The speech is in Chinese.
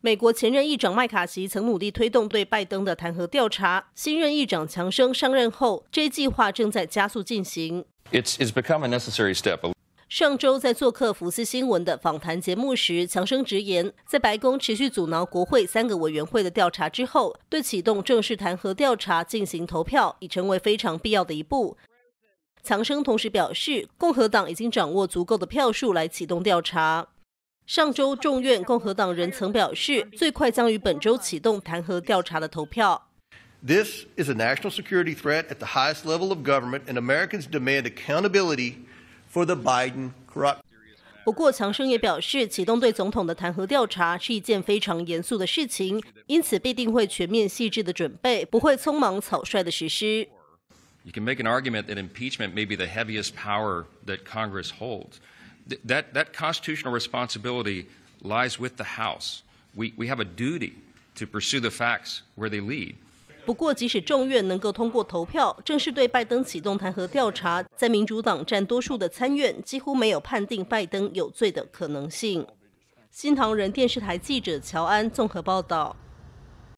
美国前任议长麦卡锡曾努力推动对拜登的弹劾调查。新任议长强生上任后，这一计划正在加速进行。It's it's become a necessary step. 上周在做《客福斯新闻》的访谈节目时，强生直言，在白宫持续阻挠国会三个委员会的调查之后，对启动正式弹劾调查进行投票已成为非常必要的一步。强生同时表示，共和党已经掌握足够的票数来启动调查。上周众院共和党人曾表示，最快将于本周启动弹劾调查的投票。This is a national security threat at the highest level of government, and Americans demand accountability for the Biden corrupt. 不过，强生也表示，启动对总统的弹劾调查是一件非常严肃的事情，因此必定会全面细致的准备，不会匆忙草率的实施。You can make an argument that impeachment may be the heaviest power that Congress holds. 不过，即使众院能够通过投票正式对拜登启动弹劾调查，在民主党占多数的参院，几乎没有判定拜登有罪的可能性。新唐人电视台记者乔安综合报道。